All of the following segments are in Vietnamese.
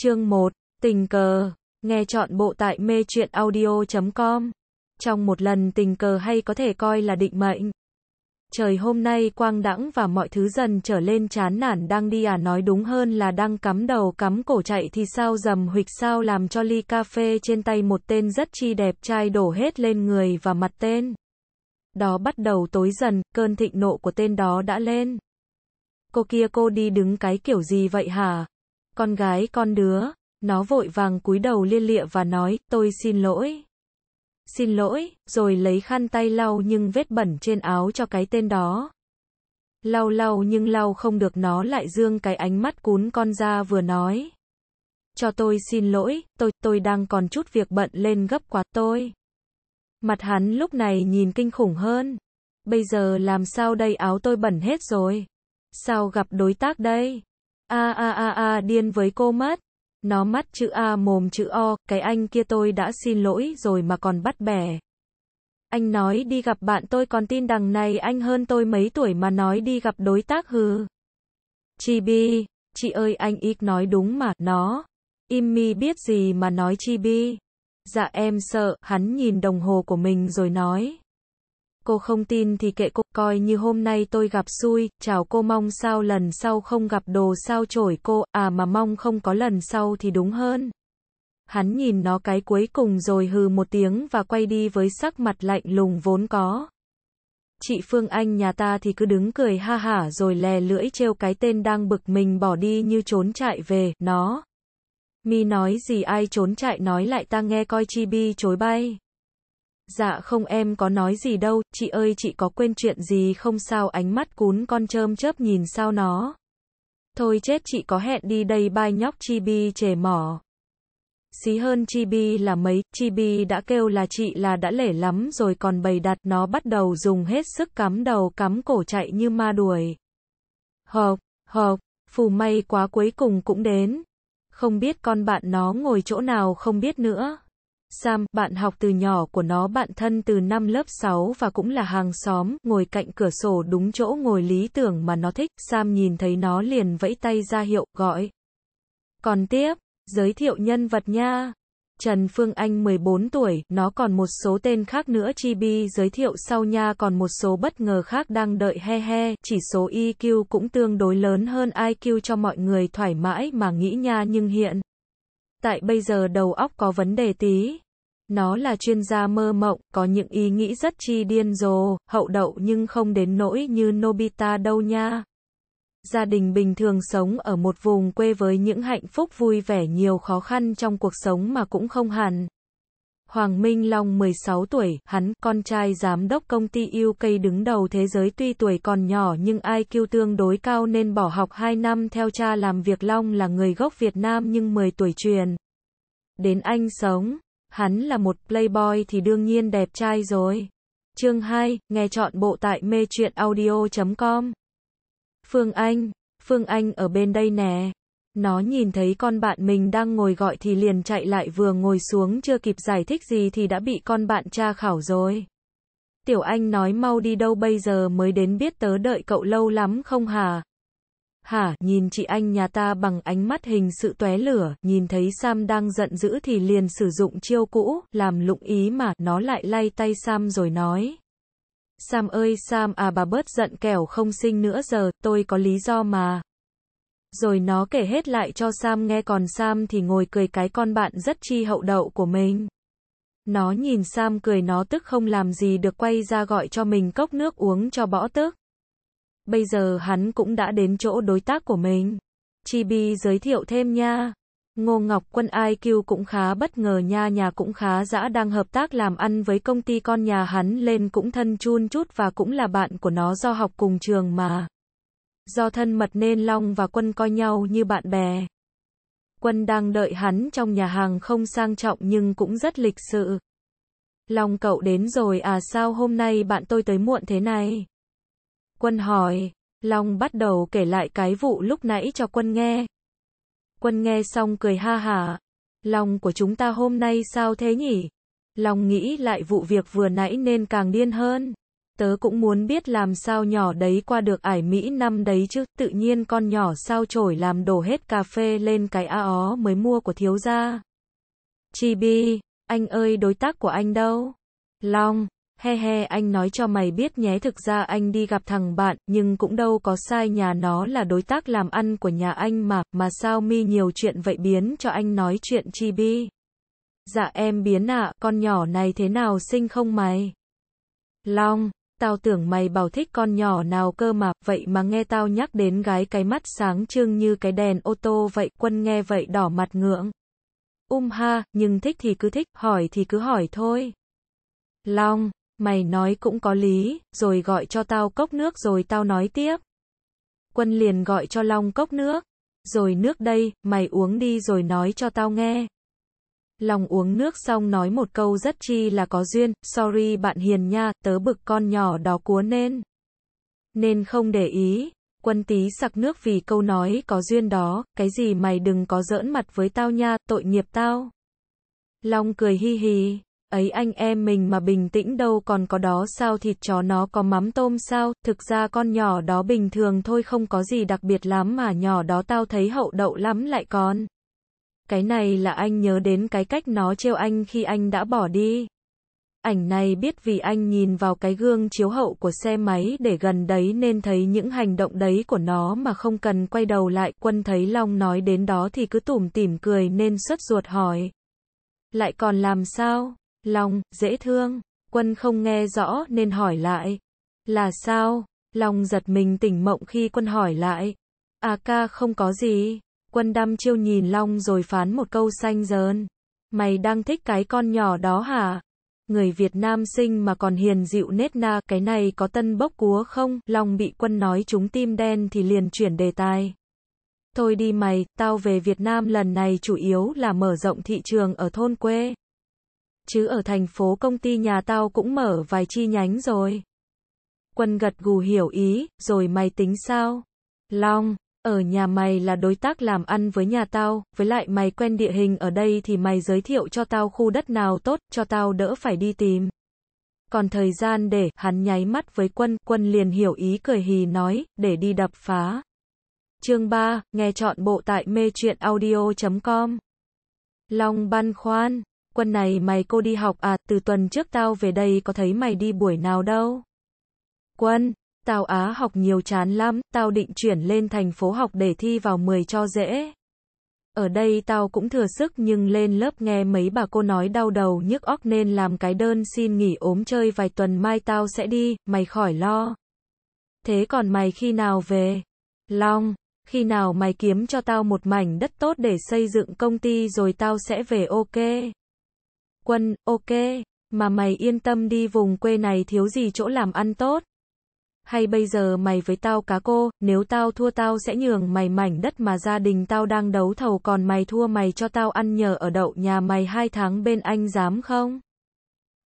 Chương 1. Tình cờ. Nghe chọn bộ tại mê chuyện audio.com. Trong một lần tình cờ hay có thể coi là định mệnh. Trời hôm nay quang đãng và mọi thứ dần trở lên chán nản đang đi à nói đúng hơn là đang cắm đầu cắm cổ chạy thì sao dầm huịch sao làm cho ly cà phê trên tay một tên rất chi đẹp trai đổ hết lên người và mặt tên. Đó bắt đầu tối dần, cơn thịnh nộ của tên đó đã lên. Cô kia cô đi đứng cái kiểu gì vậy hả? Con gái con đứa, nó vội vàng cúi đầu liên lịa và nói, tôi xin lỗi. Xin lỗi, rồi lấy khăn tay lau nhưng vết bẩn trên áo cho cái tên đó. Lau lau nhưng lau không được nó lại dương cái ánh mắt cún con ra vừa nói. Cho tôi xin lỗi, tôi, tôi đang còn chút việc bận lên gấp quá tôi. Mặt hắn lúc này nhìn kinh khủng hơn. Bây giờ làm sao đây áo tôi bẩn hết rồi. Sao gặp đối tác đây? A a a a điên với cô mất. Nó mắt chữ A mồm chữ O, cái anh kia tôi đã xin lỗi rồi mà còn bắt bẻ. Anh nói đi gặp bạn tôi còn tin đằng này anh hơn tôi mấy tuổi mà nói đi gặp đối tác hừ. Chi bi, chị ơi anh ít nói đúng mà, nó. Immi biết gì mà nói chi bi. Dạ em sợ, hắn nhìn đồng hồ của mình rồi nói cô không tin thì kệ cô, coi như hôm nay tôi gặp xui, chào cô mong sao lần sau không gặp đồ sao chổi cô, à mà mong không có lần sau thì đúng hơn. Hắn nhìn nó cái cuối cùng rồi hừ một tiếng và quay đi với sắc mặt lạnh lùng vốn có. Chị Phương Anh nhà ta thì cứ đứng cười ha hả rồi lè lưỡi trêu cái tên đang bực mình bỏ đi như trốn chạy về, nó. Mi nói gì ai trốn chạy nói lại ta nghe coi chi bi chối bay. Dạ không em có nói gì đâu, chị ơi chị có quên chuyện gì không sao ánh mắt cún con chơm chớp nhìn sao nó. Thôi chết chị có hẹn đi đây bai nhóc chibi chề mỏ. Xí hơn chibi là mấy, chibi đã kêu là chị là đã lể lắm rồi còn bày đặt nó bắt đầu dùng hết sức cắm đầu cắm cổ chạy như ma đuổi. Hộp, hộp, phù may quá cuối cùng cũng đến. Không biết con bạn nó ngồi chỗ nào không biết nữa. Sam, bạn học từ nhỏ của nó bạn thân từ năm lớp 6 và cũng là hàng xóm, ngồi cạnh cửa sổ đúng chỗ ngồi lý tưởng mà nó thích, Sam nhìn thấy nó liền vẫy tay ra hiệu, gọi. Còn tiếp, giới thiệu nhân vật nha. Trần Phương Anh 14 tuổi, nó còn một số tên khác nữa Chibi giới thiệu sau nha còn một số bất ngờ khác đang đợi he he, chỉ số iQ e cũng tương đối lớn hơn IQ cho mọi người thoải mái mà nghĩ nha nhưng hiện tại bây giờ đầu óc có vấn đề tí. Nó là chuyên gia mơ mộng, có những ý nghĩ rất chi điên rồ, hậu đậu nhưng không đến nỗi như Nobita đâu nha. Gia đình bình thường sống ở một vùng quê với những hạnh phúc vui vẻ nhiều khó khăn trong cuộc sống mà cũng không hẳn. Hoàng Minh Long 16 tuổi, hắn, con trai giám đốc công ty yêu cây đứng đầu thế giới tuy tuổi còn nhỏ nhưng IQ tương đối cao nên bỏ học 2 năm theo cha làm việc Long là người gốc Việt Nam nhưng 10 tuổi truyền. Đến Anh sống, hắn là một playboy thì đương nhiên đẹp trai rồi. Chương 2, nghe chọn bộ tại mê audio.com Phương Anh, Phương Anh ở bên đây nè. Nó nhìn thấy con bạn mình đang ngồi gọi thì liền chạy lại vừa ngồi xuống chưa kịp giải thích gì thì đã bị con bạn tra khảo rồi. Tiểu Anh nói mau đi đâu bây giờ mới đến biết tớ đợi cậu lâu lắm không hả? Hả, nhìn chị anh nhà ta bằng ánh mắt hình sự tóe lửa, nhìn thấy Sam đang giận dữ thì liền sử dụng chiêu cũ, làm lụng ý mà, nó lại lay tay Sam rồi nói. Sam ơi Sam à bà bớt giận kẻo không sinh nữa giờ, tôi có lý do mà. Rồi nó kể hết lại cho Sam nghe còn Sam thì ngồi cười cái con bạn rất chi hậu đậu của mình. Nó nhìn Sam cười nó tức không làm gì được quay ra gọi cho mình cốc nước uống cho bỏ tức. Bây giờ hắn cũng đã đến chỗ đối tác của mình. Chibi giới thiệu thêm nha. Ngô Ngọc Quân IQ cũng khá bất ngờ nha nhà cũng khá dã đang hợp tác làm ăn với công ty con nhà hắn lên cũng thân chun chút và cũng là bạn của nó do học cùng trường mà do thân mật nên Long và Quân coi nhau như bạn bè. Quân đang đợi hắn trong nhà hàng không sang trọng nhưng cũng rất lịch sự. Long cậu đến rồi à sao hôm nay bạn tôi tới muộn thế này? Quân hỏi, Long bắt đầu kể lại cái vụ lúc nãy cho Quân nghe. Quân nghe xong cười ha hả. Long của chúng ta hôm nay sao thế nhỉ? Long nghĩ lại vụ việc vừa nãy nên càng điên hơn tớ cũng muốn biết làm sao nhỏ đấy qua được ải Mỹ năm đấy chứ, tự nhiên con nhỏ sao trổi làm đổ hết cà phê lên cái a ó mới mua của thiếu gia. Chibi, anh ơi đối tác của anh đâu? Long, he he anh nói cho mày biết nhé thực ra anh đi gặp thằng bạn, nhưng cũng đâu có sai nhà nó là đối tác làm ăn của nhà anh mà, mà sao mi nhiều chuyện vậy biến cho anh nói chuyện Chibi. Dạ em biến ạ, à, con nhỏ này thế nào sinh không mày? Long, tao tưởng mày bảo thích con nhỏ nào cơ mà, vậy mà nghe tao nhắc đến gái cái mắt sáng trưng như cái đèn ô tô vậy, quân nghe vậy đỏ mặt ngưỡng. Um ha, nhưng thích thì cứ thích, hỏi thì cứ hỏi thôi. Long, mày nói cũng có lý, rồi gọi cho tao cốc nước rồi tao nói tiếp. Quân liền gọi cho Long cốc nước. Rồi nước đây, mày uống đi rồi nói cho tao nghe. Long uống nước xong nói một câu rất chi là có duyên, sorry bạn hiền nha, tớ bực con nhỏ đó cúa nên. Nên không để ý, quân tí sặc nước vì câu nói có duyên đó, cái gì mày đừng có giỡn mặt với tao nha, tội nghiệp tao. Long cười hi hi, ấy anh em mình mà bình tĩnh đâu còn có đó sao thịt chó nó có mắm tôm sao, thực ra con nhỏ đó bình thường thôi không có gì đặc biệt lắm mà nhỏ đó tao thấy hậu đậu lắm lại còn. Cái này là anh nhớ đến cái cách nó trêu anh khi anh đã bỏ đi. Ảnh này biết vì anh nhìn vào cái gương chiếu hậu của xe máy để gần đấy nên thấy những hành động đấy của nó mà không cần quay đầu lại. Quân thấy Long nói đến đó thì cứ tủm tỉm cười nên sốt ruột hỏi. Lại còn làm sao? Long, dễ thương. Quân không nghe rõ nên hỏi lại. Là sao? Long giật mình tỉnh mộng khi quân hỏi lại. À ca không có gì. Quân đăm chiêu nhìn Long rồi phán một câu xanh dớn: Mày đang thích cái con nhỏ đó hả? Người Việt Nam sinh mà còn hiền dịu nết na cái này có tân bốc cúa không? Long bị quân nói chúng tim đen thì liền chuyển đề tài. Thôi đi mày, tao về Việt Nam lần này chủ yếu là mở rộng thị trường ở thôn quê. Chứ ở thành phố công ty nhà tao cũng mở vài chi nhánh rồi. Quân gật gù hiểu ý, rồi mày tính sao? Long, ở nhà mày là đối tác làm ăn với nhà tao, với lại mày quen địa hình ở đây thì mày giới thiệu cho tao khu đất nào tốt, cho tao đỡ phải đi tìm. Còn thời gian để, hắn nháy mắt với quân, quân liền hiểu ý cười hì nói, để đi đập phá. Chương 3, nghe chọn bộ tại mê chuyện audio.com Long băn khoan, quân này mày cô đi học à, từ tuần trước tao về đây có thấy mày đi buổi nào đâu. Quân, tao Á học nhiều chán lắm, tao định chuyển lên thành phố học để thi vào 10 cho dễ. Ở đây tao cũng thừa sức nhưng lên lớp nghe mấy bà cô nói đau đầu nhức óc nên làm cái đơn xin nghỉ ốm chơi vài tuần mai tao sẽ đi, mày khỏi lo. Thế còn mày khi nào về? Long, khi nào mày kiếm cho tao một mảnh đất tốt để xây dựng công ty rồi tao sẽ về ok. Quân, ok, mà mày yên tâm đi vùng quê này thiếu gì chỗ làm ăn tốt hay bây giờ mày với tao cá cô, nếu tao thua tao sẽ nhường mày mảnh đất mà gia đình tao đang đấu thầu còn mày thua mày cho tao ăn nhờ ở đậu nhà mày hai tháng bên anh dám không?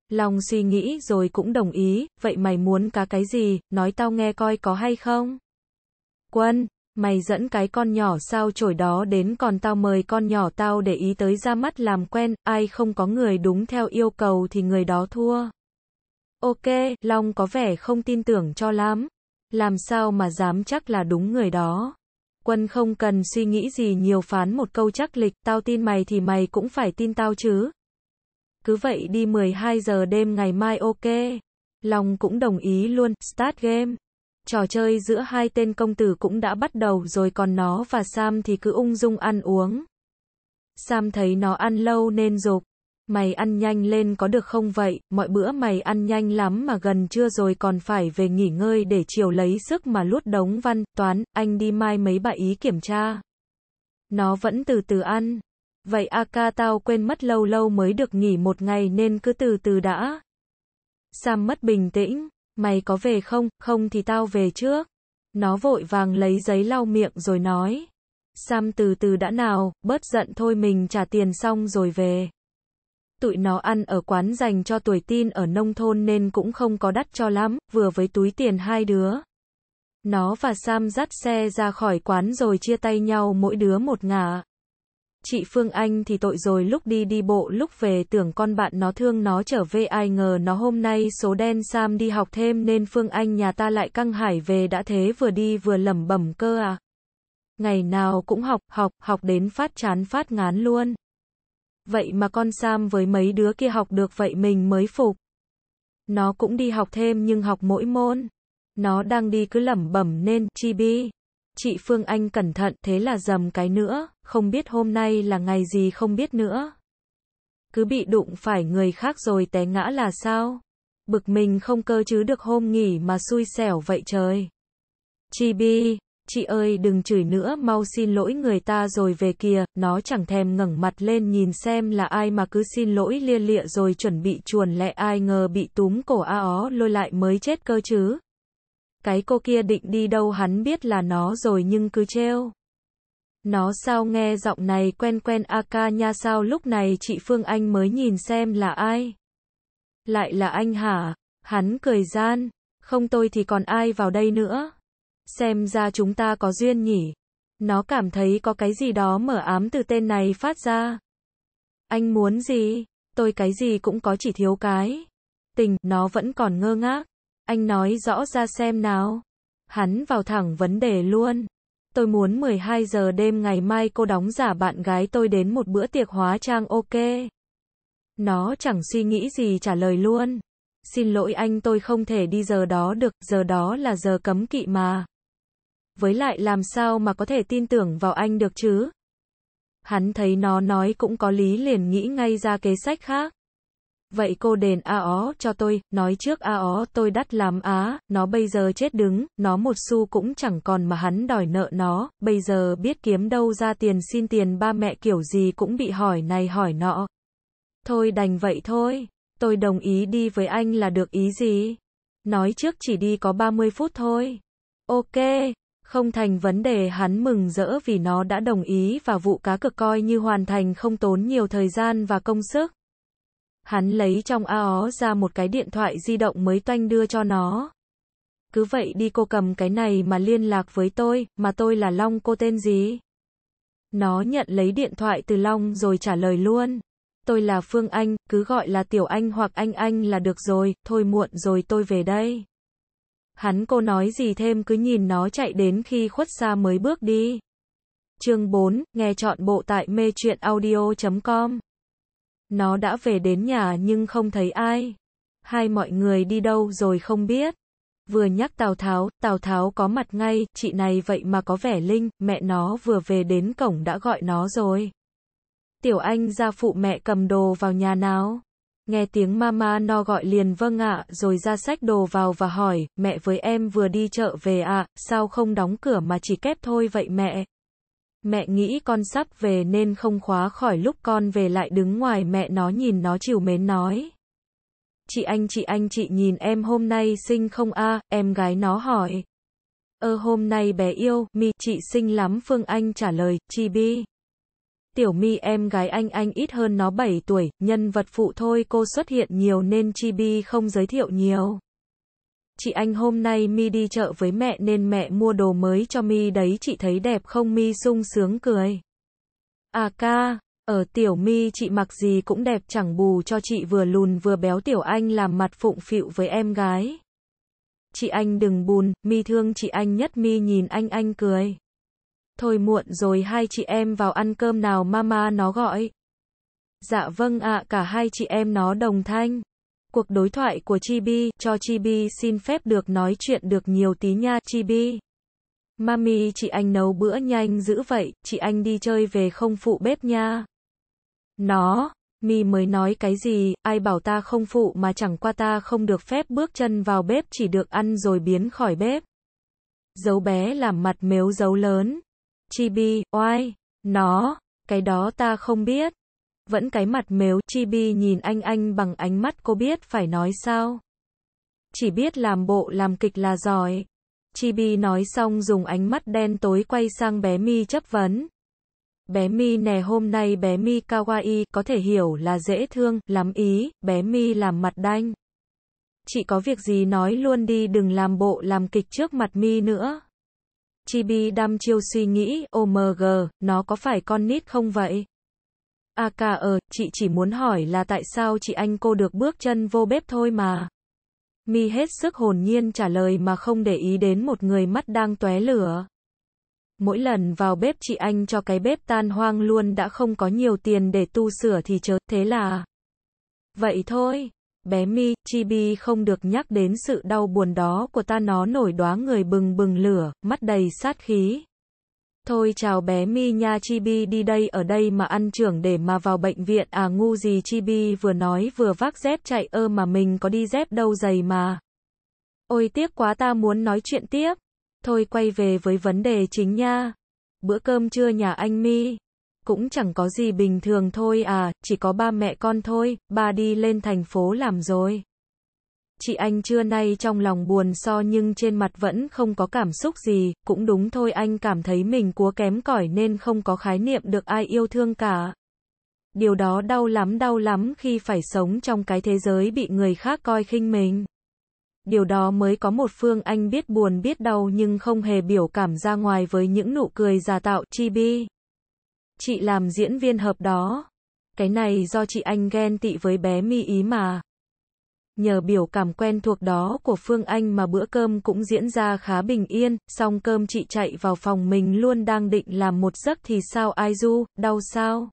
Long suy nghĩ rồi cũng đồng ý, vậy mày muốn cá cái gì, nói tao nghe coi có hay không? Quân, mày dẫn cái con nhỏ sao chổi đó đến còn tao mời con nhỏ tao để ý tới ra mắt làm quen, ai không có người đúng theo yêu cầu thì người đó thua. Ok, Long có vẻ không tin tưởng cho lắm. Làm sao mà dám chắc là đúng người đó. Quân không cần suy nghĩ gì nhiều phán một câu chắc lịch, tao tin mày thì mày cũng phải tin tao chứ. Cứ vậy đi 12 giờ đêm ngày mai ok. Long cũng đồng ý luôn, start game. Trò chơi giữa hai tên công tử cũng đã bắt đầu rồi còn nó và Sam thì cứ ung dung ăn uống. Sam thấy nó ăn lâu nên dục. Mày ăn nhanh lên có được không vậy, mọi bữa mày ăn nhanh lắm mà gần trưa rồi còn phải về nghỉ ngơi để chiều lấy sức mà lút đống văn, toán, anh đi mai mấy bà ý kiểm tra. Nó vẫn từ từ ăn. Vậy a ca tao quên mất lâu lâu mới được nghỉ một ngày nên cứ từ từ đã. Sam mất bình tĩnh, mày có về không, không thì tao về trước. Nó vội vàng lấy giấy lau miệng rồi nói. Sam từ từ đã nào, bớt giận thôi mình trả tiền xong rồi về tụi nó ăn ở quán dành cho tuổi tin ở nông thôn nên cũng không có đắt cho lắm, vừa với túi tiền hai đứa. Nó và Sam dắt xe ra khỏi quán rồi chia tay nhau mỗi đứa một ngả. Chị Phương Anh thì tội rồi lúc đi đi bộ lúc về tưởng con bạn nó thương nó trở về ai ngờ nó hôm nay số đen Sam đi học thêm nên Phương Anh nhà ta lại căng hải về đã thế vừa đi vừa lẩm bẩm cơ à. Ngày nào cũng học, học, học đến phát chán phát ngán luôn vậy mà con Sam với mấy đứa kia học được vậy mình mới phục. Nó cũng đi học thêm nhưng học mỗi môn. Nó đang đi cứ lẩm bẩm nên, chi bi. Chị Phương Anh cẩn thận, thế là dầm cái nữa, không biết hôm nay là ngày gì không biết nữa. Cứ bị đụng phải người khác rồi té ngã là sao? Bực mình không cơ chứ được hôm nghỉ mà xui xẻo vậy trời. Chi bi, chị ơi đừng chửi nữa mau xin lỗi người ta rồi về kìa, nó chẳng thèm ngẩng mặt lên nhìn xem là ai mà cứ xin lỗi lia lịa rồi chuẩn bị chuồn lẹ ai ngờ bị túm cổ a ó lôi lại mới chết cơ chứ. Cái cô kia định đi đâu hắn biết là nó rồi nhưng cứ treo. Nó sao nghe giọng này quen quen a ca nha sao lúc này chị Phương Anh mới nhìn xem là ai. Lại là anh hả? Hắn cười gian, không tôi thì còn ai vào đây nữa. Xem ra chúng ta có duyên nhỉ. Nó cảm thấy có cái gì đó mở ám từ tên này phát ra. Anh muốn gì? Tôi cái gì cũng có chỉ thiếu cái. Tình, nó vẫn còn ngơ ngác. Anh nói rõ ra xem nào. Hắn vào thẳng vấn đề luôn. Tôi muốn 12 giờ đêm ngày mai cô đóng giả bạn gái tôi đến một bữa tiệc hóa trang ok. Nó chẳng suy nghĩ gì trả lời luôn. Xin lỗi anh tôi không thể đi giờ đó được, giờ đó là giờ cấm kỵ mà với lại làm sao mà có thể tin tưởng vào anh được chứ? Hắn thấy nó nói cũng có lý liền nghĩ ngay ra kế sách khác. Vậy cô đền a ó cho tôi, nói trước a ó tôi đắt lắm á, nó bây giờ chết đứng, nó một xu cũng chẳng còn mà hắn đòi nợ nó, bây giờ biết kiếm đâu ra tiền xin tiền ba mẹ kiểu gì cũng bị hỏi này hỏi nọ. Thôi đành vậy thôi, tôi đồng ý đi với anh là được ý gì? Nói trước chỉ đi có 30 phút thôi. Ok, không thành vấn đề hắn mừng rỡ vì nó đã đồng ý và vụ cá cược coi như hoàn thành không tốn nhiều thời gian và công sức. Hắn lấy trong a ó ra một cái điện thoại di động mới toanh đưa cho nó. Cứ vậy đi cô cầm cái này mà liên lạc với tôi, mà tôi là Long cô tên gì? Nó nhận lấy điện thoại từ Long rồi trả lời luôn. Tôi là Phương Anh, cứ gọi là Tiểu Anh hoặc Anh Anh là được rồi, thôi muộn rồi tôi về đây. Hắn cô nói gì thêm cứ nhìn nó chạy đến khi khuất xa mới bước đi. Chương 4, nghe chọn bộ tại mê truyện audio.com. Nó đã về đến nhà nhưng không thấy ai. Hai mọi người đi đâu rồi không biết. Vừa nhắc Tào Tháo, Tào Tháo có mặt ngay, chị này vậy mà có vẻ linh, mẹ nó vừa về đến cổng đã gọi nó rồi. Tiểu Anh ra phụ mẹ cầm đồ vào nhà nào? Nghe tiếng mama no gọi liền vâng ạ, rồi ra sách đồ vào và hỏi, mẹ với em vừa đi chợ về ạ, à? sao không đóng cửa mà chỉ kép thôi vậy mẹ? Mẹ nghĩ con sắp về nên không khóa khỏi lúc con về lại đứng ngoài mẹ nó nhìn nó chiều mến nói. Chị anh chị anh chị nhìn em hôm nay xinh không a em gái nó hỏi. Ơ hôm nay bé yêu, mi chị xinh lắm Phương Anh trả lời, chi bi. Tiểu mi em gái anh anh ít hơn nó 7 tuổi, nhân vật phụ thôi cô xuất hiện nhiều nên Chibi không giới thiệu nhiều. Chị anh hôm nay mi đi chợ với mẹ nên mẹ mua đồ mới cho mi đấy chị thấy đẹp không mi sung sướng cười. À ca, ở tiểu mi chị mặc gì cũng đẹp chẳng bù cho chị vừa lùn vừa béo tiểu anh làm mặt phụng phịu với em gái. Chị anh đừng buồn, mi thương chị anh nhất mi nhìn anh anh cười. Thôi muộn rồi hai chị em vào ăn cơm nào mama nó gọi. Dạ vâng ạ à, cả hai chị em nó đồng thanh. Cuộc đối thoại của Chibi, cho Chibi xin phép được nói chuyện được nhiều tí nha Chibi. Mami chị anh nấu bữa nhanh dữ vậy, chị anh đi chơi về không phụ bếp nha. Nó, Mi mới nói cái gì, ai bảo ta không phụ mà chẳng qua ta không được phép bước chân vào bếp chỉ được ăn rồi biến khỏi bếp. Dấu bé làm mặt mếu dấu lớn. Chibi, oai, nó, cái đó ta không biết. Vẫn cái mặt mếu Chibi nhìn anh anh bằng ánh mắt cô biết phải nói sao. Chỉ biết làm bộ làm kịch là giỏi. Chibi nói xong dùng ánh mắt đen tối quay sang bé Mi chấp vấn. Bé Mi nè hôm nay bé Mi kawaii có thể hiểu là dễ thương, lắm ý, bé Mi làm mặt đanh. Chị có việc gì nói luôn đi đừng làm bộ làm kịch trước mặt Mi nữa. Chibi đăm chiêu suy nghĩ, OMG, nó có phải con nít không vậy? À ờ, chị chỉ muốn hỏi là tại sao chị anh cô được bước chân vô bếp thôi mà. Mi hết sức hồn nhiên trả lời mà không để ý đến một người mắt đang tóe lửa. Mỗi lần vào bếp chị anh cho cái bếp tan hoang luôn đã không có nhiều tiền để tu sửa thì chớ, thế là... Vậy thôi. Bé mi, chibi không được nhắc đến sự đau buồn đó của ta nó nổi đóa người bừng bừng lửa, mắt đầy sát khí. Thôi chào bé mi nha chibi đi đây ở đây mà ăn trưởng để mà vào bệnh viện à ngu gì chibi vừa nói vừa vác dép chạy ơ mà mình có đi dép đâu dày mà. Ôi tiếc quá ta muốn nói chuyện tiếp. Thôi quay về với vấn đề chính nha. Bữa cơm trưa nhà anh mi cũng chẳng có gì bình thường thôi à, chỉ có ba mẹ con thôi, ba đi lên thành phố làm rồi. Chị anh trưa nay trong lòng buồn so nhưng trên mặt vẫn không có cảm xúc gì, cũng đúng thôi anh cảm thấy mình cúa kém cỏi nên không có khái niệm được ai yêu thương cả. Điều đó đau lắm đau lắm khi phải sống trong cái thế giới bị người khác coi khinh mình. Điều đó mới có một phương anh biết buồn biết đau nhưng không hề biểu cảm ra ngoài với những nụ cười giả tạo chi bi. Chị làm diễn viên hợp đó. Cái này do chị anh ghen tị với bé mi ý mà. Nhờ biểu cảm quen thuộc đó của Phương Anh mà bữa cơm cũng diễn ra khá bình yên, xong cơm chị chạy vào phòng mình luôn đang định làm một giấc thì sao ai du, đau sao?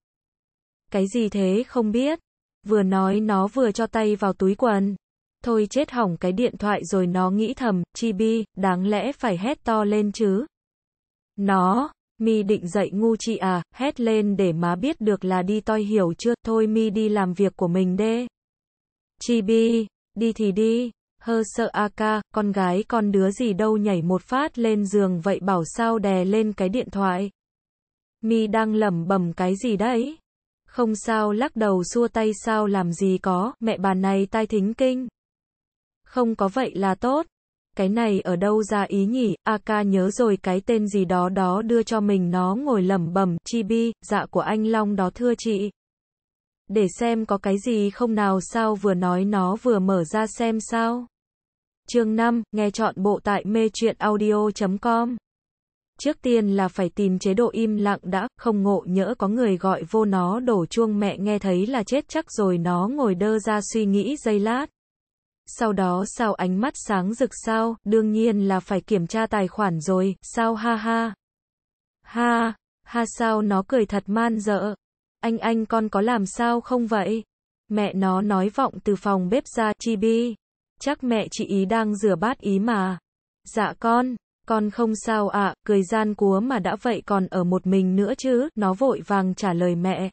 Cái gì thế không biết. Vừa nói nó vừa cho tay vào túi quần. Thôi chết hỏng cái điện thoại rồi nó nghĩ thầm, Chibi, đáng lẽ phải hét to lên chứ. Nó, Mi định dậy ngu chị à, hét lên để má biết được là đi toi hiểu chưa, thôi Mi đi làm việc của mình đê. Chi bi, đi thì đi, hơ sợ a ca, con gái con đứa gì đâu nhảy một phát lên giường vậy bảo sao đè lên cái điện thoại. Mi đang lẩm bẩm cái gì đấy? Không sao lắc đầu xua tay sao làm gì có, mẹ bà này tai thính kinh. Không có vậy là tốt cái này ở đâu ra ý nhỉ, a nhớ rồi cái tên gì đó đó đưa cho mình nó ngồi lẩm bẩm, Chibi dạ của anh Long đó thưa chị. Để xem có cái gì không nào sao vừa nói nó vừa mở ra xem sao. Chương 5, nghe chọn bộ tại mê truyện audio.com. Trước tiên là phải tìm chế độ im lặng đã, không ngộ nhỡ có người gọi vô nó đổ chuông mẹ nghe thấy là chết chắc rồi nó ngồi đơ ra suy nghĩ giây lát sau đó sao ánh mắt sáng rực sao, đương nhiên là phải kiểm tra tài khoản rồi, sao ha ha. Ha, ha sao nó cười thật man dợ. Anh anh con có làm sao không vậy? Mẹ nó nói vọng từ phòng bếp ra, chi bi. Chắc mẹ chị ý đang rửa bát ý mà. Dạ con, con không sao ạ, cười gian cúa mà đã vậy còn ở một mình nữa chứ, nó vội vàng trả lời mẹ.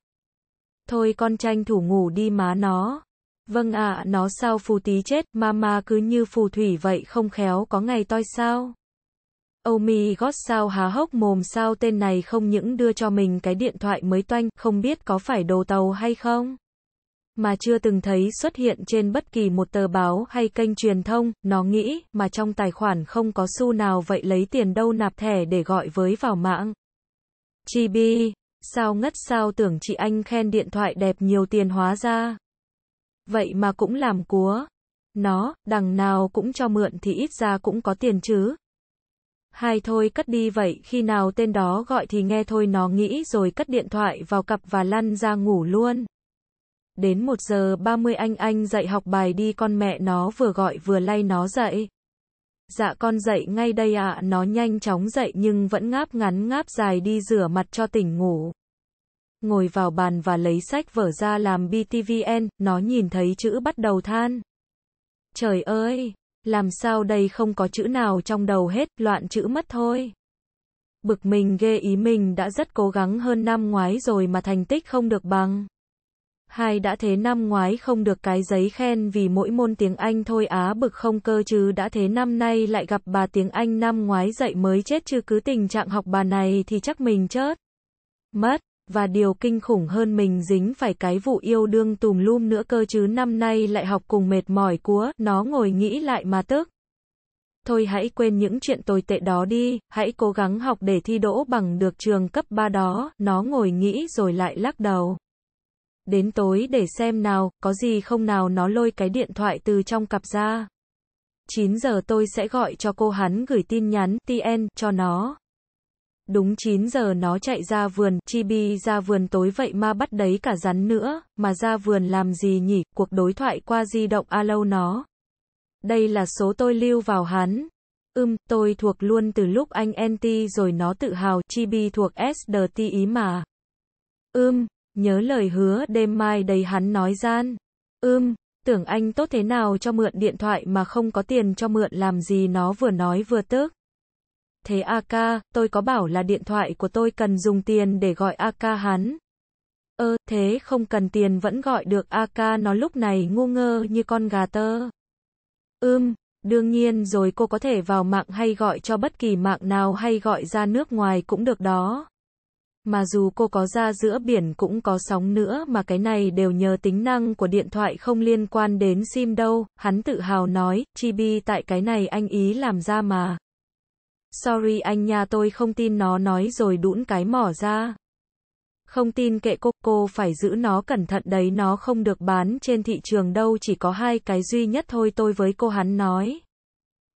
Thôi con tranh thủ ngủ đi má nó. Vâng ạ, à, nó sao phù tí chết, mama cứ như phù thủy vậy không khéo có ngày toi sao. Âu mi gót sao há hốc mồm sao tên này không những đưa cho mình cái điện thoại mới toanh, không biết có phải đồ tàu hay không. Mà chưa từng thấy xuất hiện trên bất kỳ một tờ báo hay kênh truyền thông, nó nghĩ, mà trong tài khoản không có xu nào vậy lấy tiền đâu nạp thẻ để gọi với vào mạng. Chibi, sao ngất sao tưởng chị anh khen điện thoại đẹp nhiều tiền hóa ra. Vậy mà cũng làm cúa. Nó, đằng nào cũng cho mượn thì ít ra cũng có tiền chứ. Hai thôi cất đi vậy, khi nào tên đó gọi thì nghe thôi nó nghĩ rồi cất điện thoại vào cặp và lăn ra ngủ luôn. Đến 1 giờ 30 anh anh dậy học bài đi con mẹ nó vừa gọi vừa lay nó dậy. Dạ con dậy ngay đây ạ, à. nó nhanh chóng dậy nhưng vẫn ngáp ngắn ngáp dài đi rửa mặt cho tỉnh ngủ ngồi vào bàn và lấy sách vở ra làm BTVN, nó nhìn thấy chữ bắt đầu than. Trời ơi, làm sao đây không có chữ nào trong đầu hết, loạn chữ mất thôi. Bực mình ghê ý mình đã rất cố gắng hơn năm ngoái rồi mà thành tích không được bằng. Hai đã thế năm ngoái không được cái giấy khen vì mỗi môn tiếng Anh thôi á bực không cơ chứ đã thế năm nay lại gặp bà tiếng Anh năm ngoái dạy mới chết chứ cứ tình trạng học bà này thì chắc mình chết. Mất và điều kinh khủng hơn mình dính phải cái vụ yêu đương tùm lum nữa cơ chứ năm nay lại học cùng mệt mỏi cúa, nó ngồi nghĩ lại mà tức. Thôi hãy quên những chuyện tồi tệ đó đi, hãy cố gắng học để thi đỗ bằng được trường cấp 3 đó, nó ngồi nghĩ rồi lại lắc đầu. Đến tối để xem nào, có gì không nào nó lôi cái điện thoại từ trong cặp ra. 9 giờ tôi sẽ gọi cho cô hắn gửi tin nhắn TN cho nó. Đúng 9 giờ nó chạy ra vườn, Chibi ra vườn tối vậy mà bắt đấy cả rắn nữa, mà ra vườn làm gì nhỉ, cuộc đối thoại qua di động alo nó. Đây là số tôi lưu vào hắn. Ưm, tôi thuộc luôn từ lúc anh NT rồi nó tự hào, Chibi thuộc SDT ý mà. Ưm, nhớ lời hứa đêm mai đầy hắn nói gian. Ưm, tưởng anh tốt thế nào cho mượn điện thoại mà không có tiền cho mượn làm gì nó vừa nói vừa tức thế Ak, tôi có bảo là điện thoại của tôi cần dùng tiền để gọi Ak hắn. Ơ, thế không cần tiền vẫn gọi được Ak nó lúc này ngu ngơ như con gà tơ. Ưm, đương nhiên rồi cô có thể vào mạng hay gọi cho bất kỳ mạng nào hay gọi ra nước ngoài cũng được đó. Mà dù cô có ra giữa biển cũng có sóng nữa mà cái này đều nhờ tính năng của điện thoại không liên quan đến sim đâu, hắn tự hào nói, chibi tại cái này anh ý làm ra mà. Sorry anh nha tôi không tin nó nói rồi đũn cái mỏ ra. Không tin kệ cô, cô phải giữ nó cẩn thận đấy nó không được bán trên thị trường đâu chỉ có hai cái duy nhất thôi tôi với cô hắn nói.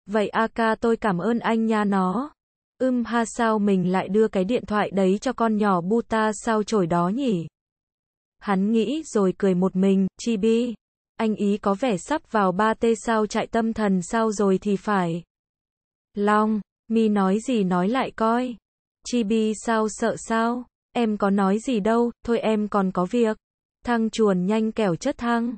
Vậy AK tôi cảm ơn anh nha nó. Ưm ha sao mình lại đưa cái điện thoại đấy cho con nhỏ Buta sao chổi đó nhỉ? Hắn nghĩ rồi cười một mình, Chibi. Anh ý có vẻ sắp vào ba t sao chạy tâm thần sao rồi thì phải. Long Mi nói gì nói lại coi. Chibi sao sợ sao? Em có nói gì đâu, thôi em còn có việc. Thang chuồn nhanh kẻo chất thang.